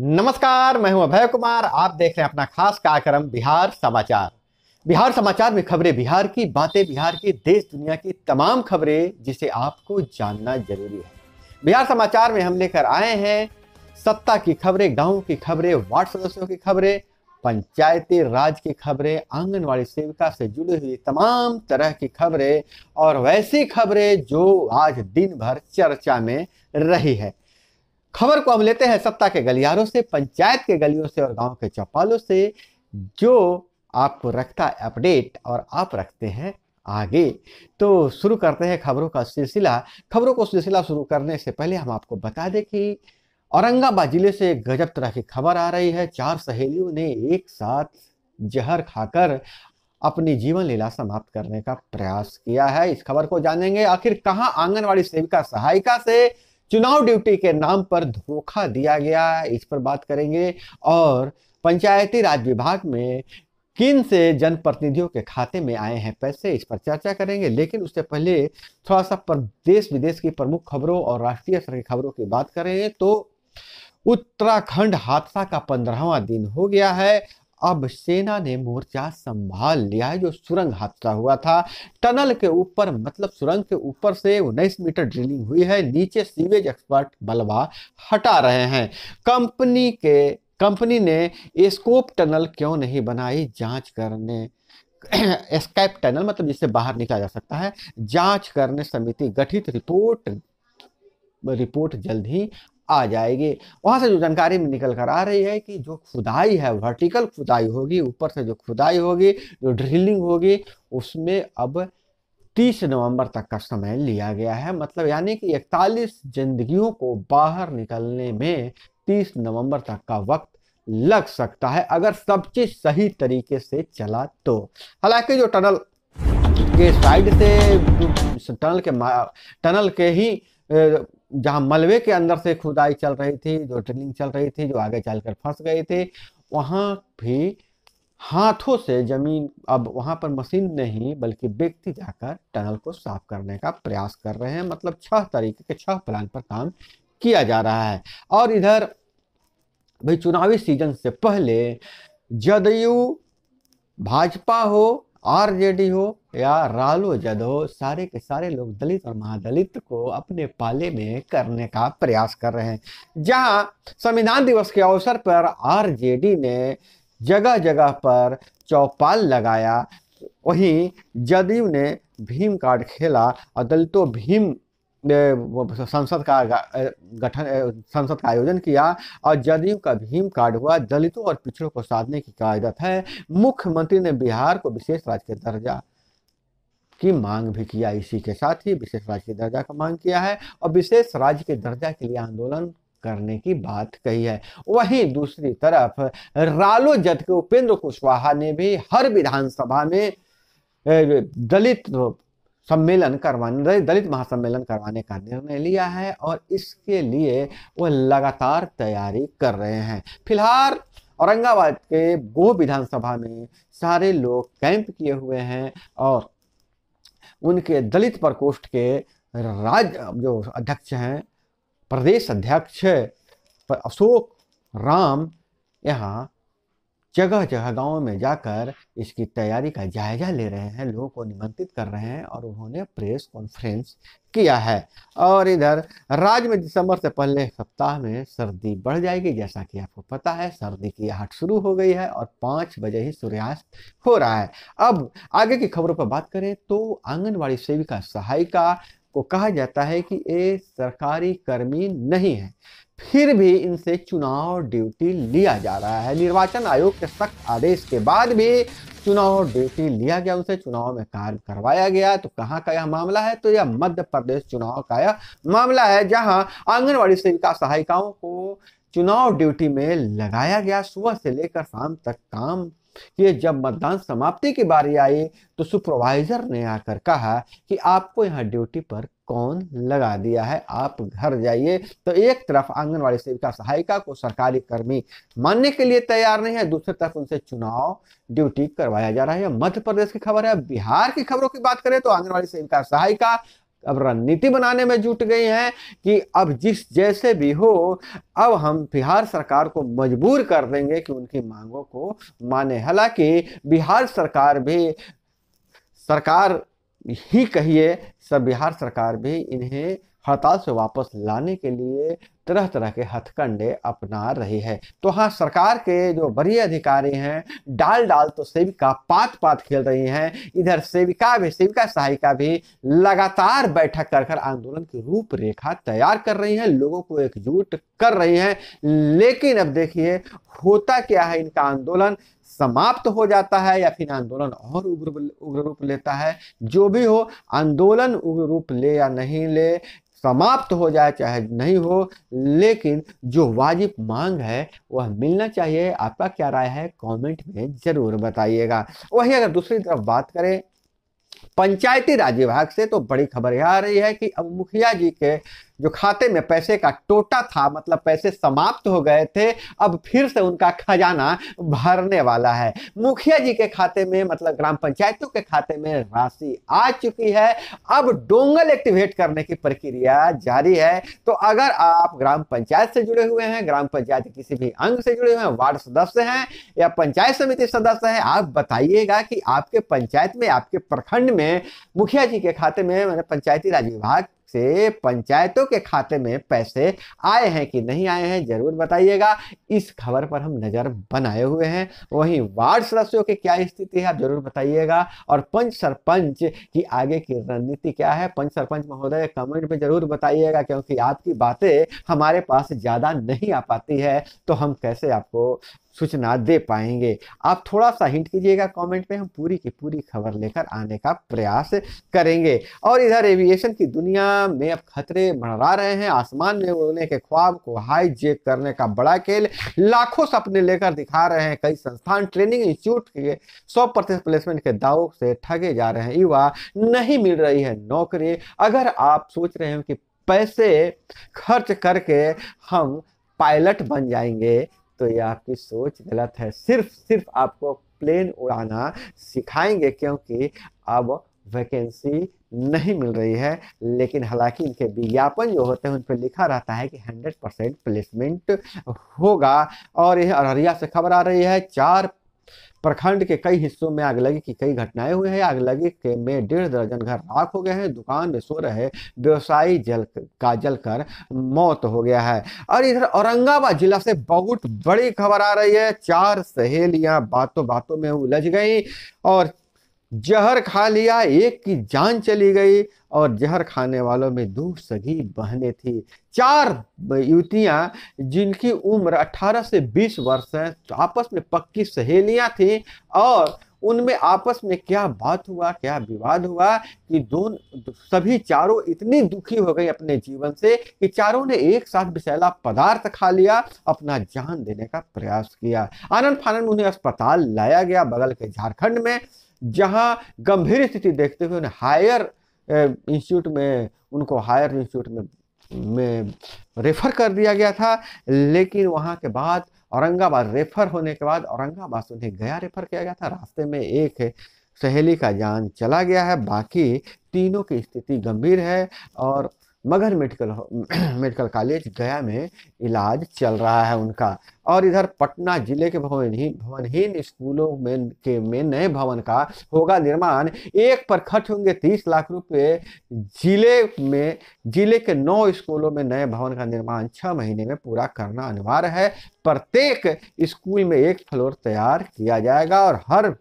नमस्कार मैं हूं अभय कुमार आप देख रहे हैं अपना खास कार्यक्रम बिहार समाचार बिहार समाचार में खबरें बिहार की बातें बिहार की देश दुनिया की तमाम खबरें जिसे आपको जानना जरूरी है बिहार समाचार में हम लेकर आए हैं सत्ता की खबरें गाँव की खबरें वार्ड सदस्यों की खबरें पंचायती राज की खबरें आंगनवाड़ी सेविका से जुड़ी हुई तमाम तरह की खबरें और वैसी खबरें जो आज दिन भर चर्चा में रही है खबर को हम लेते हैं सत्ता के गलियारों से पंचायत के गलियों से और गांव के चौपालों से जो आपको रखता है अपडेट और आप रखते हैं आगे तो शुरू करते हैं खबरों का सिलसिला खबरों को सिलसिला शुरू करने से पहले हम आपको बता दें कि औरंगाबाद जिले से एक गजब तरह की खबर आ रही है चार सहेलियों ने एक साथ जहर खाकर अपनी जीवन लीला समाप्त करने का प्रयास किया है इस खबर को जानेंगे आखिर कहाँ आंगनवाड़ी सेविका सहायिका से चुनाव ड्यूटी के नाम पर धोखा दिया गया इस पर बात करेंगे और पंचायती राज विभाग में किन से जनप्रतिनिधियों के खाते में आए हैं पैसे इस पर चर्चा करेंगे लेकिन उससे पहले थोड़ा सा प्रदेश विदेश की प्रमुख खबरों और राष्ट्रीय स्तर की खबरों की बात करें तो उत्तराखंड हादसा का पंद्रहवा दिन हो गया है अब सेना ने मोर्चा संभाल लिया है जो सुरंग हादसा हुआ था टनल के ऊपर मतलब सुरंग के ऊपर से उन्नीस मीटर ड्रिलिंग हुई है नीचे सीवेज एक्सपर्ट बलवा हटा रहे हैं कंपनी के कंपनी ने स्कोप टनल क्यों नहीं बनाई जांच करने स्कैप टनल मतलब जिससे बाहर निकला जा सकता है जांच करने समिति गठित रिपोर्ट रिपोर्ट जल्द ही आ जाएगी वहां से जो जानकारी में निकल कर आ रही है कि जो खुदाई है वर्टिकल खुदाई होगी ऊपर से जो खुदाई होगी जो ड्रिलिंग होगी उसमें अब 30 नवंबर तक का समय लिया गया है मतलब यानी कि 41 जिंदगियों को बाहर निकलने में 30 नवंबर तक का वक्त लग सकता है अगर सब चीज सही तरीके से चला तो हालांकि जो टनल के साइड से टनल के टनल के ही जहां मलबे के अंदर से खुदाई चल रही थी जो ड्रिलिंग चल रही थी जो आगे चलकर फंस गए थे वहां भी हाथों से जमीन अब वहां पर मशीन नहीं बल्कि व्यक्ति जाकर टनल को साफ करने का प्रयास कर रहे हैं मतलब छह तरीके के छह प्लान पर काम किया जा रहा है और इधर भाई चुनावी सीजन से पहले जदयू भाजपा हो आरजेडी हो या रालो जद हो सारे के सारे लोग दलित और महादलित को अपने पाले में करने का प्रयास कर रहे हैं जहां संविधान दिवस के अवसर पर आरजेडी ने जगह जगह पर चौपाल लगाया वहीं जदयू ने भीम कार्ड खेला और दलितों भीम संसद का गठन संसद का आयोजन किया और जदयू का भीम कार्ड हुआ दलितों और पिछड़ों को साधने की कायदत है मुख्यमंत्री ने बिहार को विशेष राज्य का दर्जा की मांग भी किया इसी के साथ ही विशेष राज्य के दर्जा का मांग किया है और विशेष राज्य के दर्जा के लिए आंदोलन करने की बात कही है वहीं दूसरी तरफ जद के उपेंद्र कुशवाहा ने भी हर विधानसभा में दलित सम्मेलन करवाने दलित महासम्मेलन करवाने का निर्णय लिया है और इसके लिए वह लगातार तैयारी कर रहे हैं फिलहाल औरंगाबाद के गोह विधानसभा में सारे लोग कैंप किए हुए हैं और उनके दलित प्रकोष्ठ के राज्य जो अध्यक्ष हैं प्रदेश अध्यक्ष अशोक राम यहाँ जगह जगह गाँव में जाकर इसकी तैयारी का जायजा ले रहे हैं लोगों को निमंत्रित कर रहे हैं और उन्होंने प्रेस कॉन्फ्रेंस किया है और इधर राज्य में दिसंबर से पहले सप्ताह में सर्दी बढ़ जाएगी जैसा कि आपको पता है सर्दी की आहट शुरू हो गई है और पाँच बजे ही सूर्यास्त हो रहा है अब आगे की खबरों पर बात करें तो आंगनबाड़ी सेविका सहायिका को कहा जाता है कि ये सरकारी कर्मी नहीं है फिर भी इनसे चुनाव ड्यूटी लिया जा रहा है निर्वाचन आयोग के सख्त आदेश के बाद भी चुनाव ड्यूटी लिया गया उनसे चुनाव में कार्य करवाया गया तो कहाँ का यह मामला है तो यह मध्य प्रदेश चुनाव का यह मामला है जहां आंगनबाड़ी सेविका सहायिकाओं को चुनाव ड्यूटी में लगाया गया सुबह से लेकर शाम तक काम किए जब मतदान समाप्ति की बारी आई तो सुपरवाइजर ने आकर कहा कि आपको यहाँ ड्यूटी पर कौन लगा दिया है आप घर जाइए तो एक तरफ आंगनवाड़ी सेविका सहायिका को सरकारी कर्मी मानने के लिए तैयार नहीं है दूसरी तरफ उनसे चुनाव ड्यूटी करवाया जा रहा है मध्य प्रदेश की खबर है बिहार की खबरों की बात करें तो आंगनवाड़ी सेविका सहायिका अब रणनीति बनाने में जुट गई हैं कि अब जिस जैसे भी हो अब हम बिहार सरकार को मजबूर कर देंगे कि उनकी मांगों को माने हालांकि बिहार सरकार भी सरकार ही कहिए सब बिहार सरकार भी इन्हें हड़ताल से वापस लाने के लिए तरह तरह के हथकंडे अपना रही है तो हाँ सरकार के जो बड़े अधिकारी हैं डाल डाल तो सेविका पात पात खेल रही हैं इधर सेविका भी सेविका सहायिका भी लगातार बैठक कर कर आंदोलन की रूपरेखा तैयार कर रही हैं लोगों को एकजुट कर रही हैं लेकिन अब देखिए होता क्या है इनका आंदोलन समाप्त हो जाता है या फिर आंदोलन और उग्र उग्र रूप लेता है जो भी हो आंदोलन उग्र रूप ले या नहीं ले समाप्त हो जाए चाहे नहीं हो लेकिन जो वाजिब मांग है वह मिलना चाहिए आपका क्या राय है कमेंट में ज़रूर बताइएगा वही अगर दूसरी तरफ बात करें पंचायती राज विभाग से तो बड़ी खबर यह आ रही है कि अब मुखिया जी के जो खाते में पैसे का टोटा था मतलब पैसे समाप्त हो गए थे अब फिर से उनका खजाना भरने वाला है मुखिया जी के खाते में मतलब ग्राम पंचायतों के खाते में राशि आ चुकी है अब डोंगल एक्टिवेट करने की प्रक्रिया जारी है तो अगर आप ग्राम पंचायत से जुड़े हुए हैं ग्राम पंचायत किसी भी अंग से जुड़े हुए हैं वार्ड सदस्य हैं या पंचायत समिति सदस्य हैं आप बताइएगा कि आपके पंचायत में आपके प्रखंड में मुखिया जी के खाते में मैंने पंचायती राज विभाग से पंचायतों के खाते में पैसे आए हैं कि नहीं आए हैं जरूर बताइएगा इस खबर पर हम नज़र बनाए हुए हैं वहीं वार्ड सदस्यों की क्या स्थिति है आप जरूर बताइएगा और पंच सरपंच की आगे की रणनीति क्या है पंच सरपंच महोदय कमेंट में जरूर बताइएगा क्योंकि आपकी बातें हमारे पास ज़्यादा नहीं आ पाती है तो हम कैसे आपको सूचना दे पाएंगे आप थोड़ा सा हिंट कीजिएगा कमेंट में हम पूरी की पूरी खबर लेकर आने का प्रयास करेंगे और इधर एविएशन की दुनिया दुनिया में अब खतरे मंडरा रहे हैं आसमान में उड़ने के ख्वाब को हाईजेक करने का बड़ा खेल लाखों सपने लेकर दिखा रहे हैं कई संस्थान ट्रेनिंग इंस्टीट्यूट के सौ प्रतिशत प्लेसमेंट के दावों से ठगे जा रहे हैं युवा नहीं मिल रही है नौकरी अगर आप सोच रहे हैं कि पैसे खर्च करके हम पायलट बन जाएंगे तो ये आपकी सोच गलत है सिर्फ सिर्फ आपको प्लेन उड़ाना सिखाएंगे क्योंकि अब वैकेंसी नहीं मिल रही है लेकिन हालांकि इनके विज्ञापन जो होते हैं उन पर लिखा रहता है कि 100 परसेंट प्लेसमेंट होगा और यह अररिया से खबर आ रही है चार प्रखंड के कई हिस्सों में आगलगी की कई घटनाएं हुई हैं आगलगी के में डेढ़ दर्जन घर राख हो गए हैं दुकान में सो रहे व्यवसायी जल का जल कर मौत हो गया है और इधर औरंगाबाद जिला से बहुत बड़ी खबर आ रही है चार सहेलियां बातों बातों में उलझ गई और जहर खा लिया एक की जान चली गई और जहर खाने वालों में दो सगी बहने थी चार युवतियां जिनकी उम्र 18 से 20 वर्ष है आपस में पक्की सहेलियां थीं और उनमें आपस में क्या बात हुआ क्या विवाद हुआ कि दोनों सभी चारों इतनी दुखी हो गई अपने जीवन से कि चारों ने एक साथ विषैला पदार्थ खा लिया अपना जान देने का प्रयास किया आनंद फानंद उन्हें अस्पताल लाया गया बगल के झारखंड में जहां गंभीर स्थिति देखते हुए उन्हें हायर इंस्टीट्यूट में उनको हायर इंस्टीट्यूट में में रेफर कर दिया गया था लेकिन वहाँ के बाद औरंगाबाद रेफर होने के बाद औरंगाबाद से उन्हें गया रेफर किया गया था रास्ते में एक सहेली का जान चला गया है बाकी तीनों की स्थिति गंभीर है और मगर मेडिकल मेडिकल कॉलेज गया में इलाज चल रहा है उनका और इधर पटना जिले के भवनहीन भवनहीन स्कूलों में के में नए भवन का होगा निर्माण एक पर खर्च होंगे तीस लाख रुपए जिले में जिले के नौ स्कूलों में नए भवन का निर्माण छः महीने में पूरा करना अनिवार्य है प्रत्येक स्कूल में एक फ्लोर तैयार किया जाएगा और हर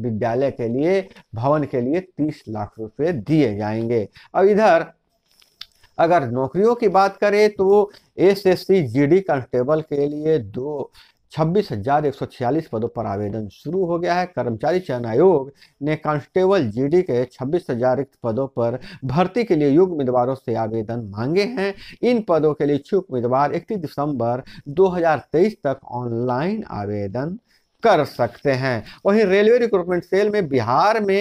विद्यालय के लिए भवन के लिए तीस लाख रुपए दिए जाएंगे अब इधर अगर नौकरियों की बात करें तो S S C G D constable के लिए दो छब्बीस हजार एक सौ छियालीस पदों पर आवेदन शुरू हो गया है कर्मचारी चयन आयोग ने कांस्टेबल जीडी के छब्बीस हजार रिक्त पदों पर भर्ती के लिए युग उम्मीदवारों से आवेदन मांगे हैं इन पदों के लिए इच्छुक उम्मीदवार इकतीस दिसंबर 2023 तक ऑनलाइन आवेदन कर सकते हैं वहीं रेलवे रिक्रूटमेंट सेल में बिहार में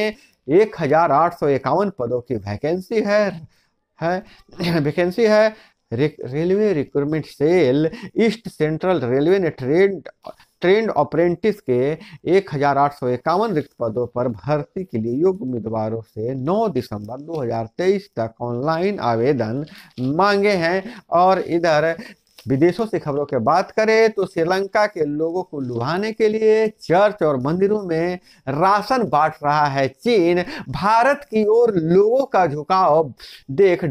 एक हजार आठ सौ इक्यावन पदों की वैकेंसी है है वैकेंसी है railway recruitment cell east central railway ने ट्रेड ट्रेंड अप्रेंटिस के एक हजार आठ सौ इक्यावन रिक्त पदों पर भर्ती के लिए योग्य उम्मीदवारों से 9 दिसंबर 2023 तक ऑनलाइन आवेदन मांगे हैं और इधर विदेशों से खबरों के बात करें तो श्रीलंका के लोगों को लुभाने के लिए चर्च और मंदिरों में राशन बांट रहा है चीन भारत की ओर लोगों का झुकाव देख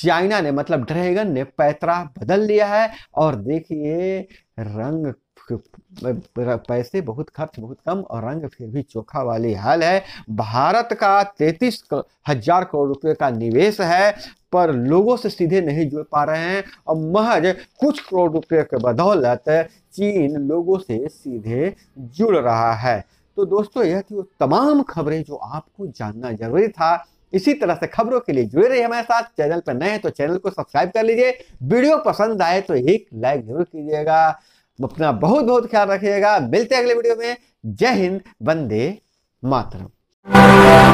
चाइना ने मतलब ड्रैगन ने पैतरा बदल लिया है और देखिए रंग पैसे बहुत खर्च बहुत कम और रंग फिर भी चोखा वाली हाल है भारत का तैतीस हजार करोड़ रुपए का निवेश है पर लोगों से सीधे नहीं जुड़ पा रहे हैं और महज कुछ करोड़ रुपए के बदौलत चीन लोगों से सीधे जुड़ रहा है तो दोस्तों यह थी वो तमाम खबरें जो आपको जानना जरूरी था इसी तरह से खबरों के लिए जुड़े रहिए हमारे साथ चैनल पर नए हैं तो चैनल को सब्सक्राइब कर लीजिए वीडियो पसंद आए तो एक लाइक जरूर कीजिएगा अपना बहुत बहुत ख्याल रखिएगा मिलते हैं अगले वीडियो में जय हिंद वंदे मातरम